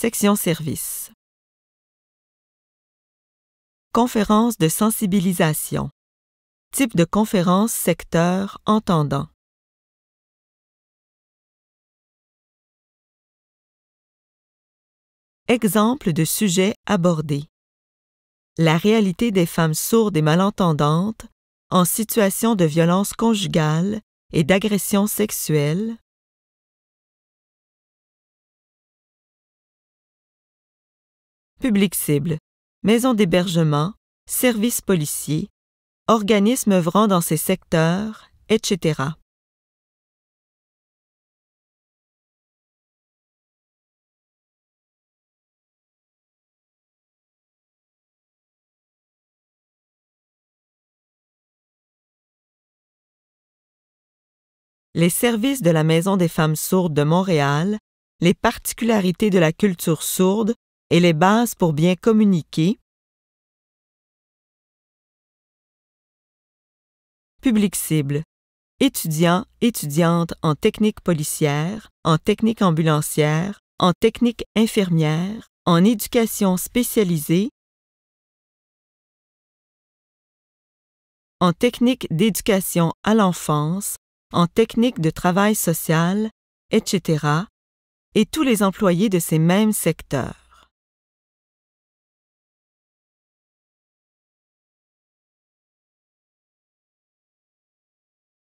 Section Service. Conférence de sensibilisation. Type de conférence secteur entendant. Exemple de sujet abordé La réalité des femmes sourdes et malentendantes en situation de violence conjugale et d'agression sexuelle, public cible, maisons d'hébergement, services policiers, organismes œuvrant dans ces secteurs, etc. les services de la Maison des femmes sourdes de Montréal, les particularités de la culture sourde et les bases pour bien communiquer. Public cible. Étudiants, étudiantes en technique policière, en technique ambulancière, en technique infirmière, en éducation spécialisée, en technique d'éducation à l'enfance, en technique de travail social, etc., et tous les employés de ces mêmes secteurs.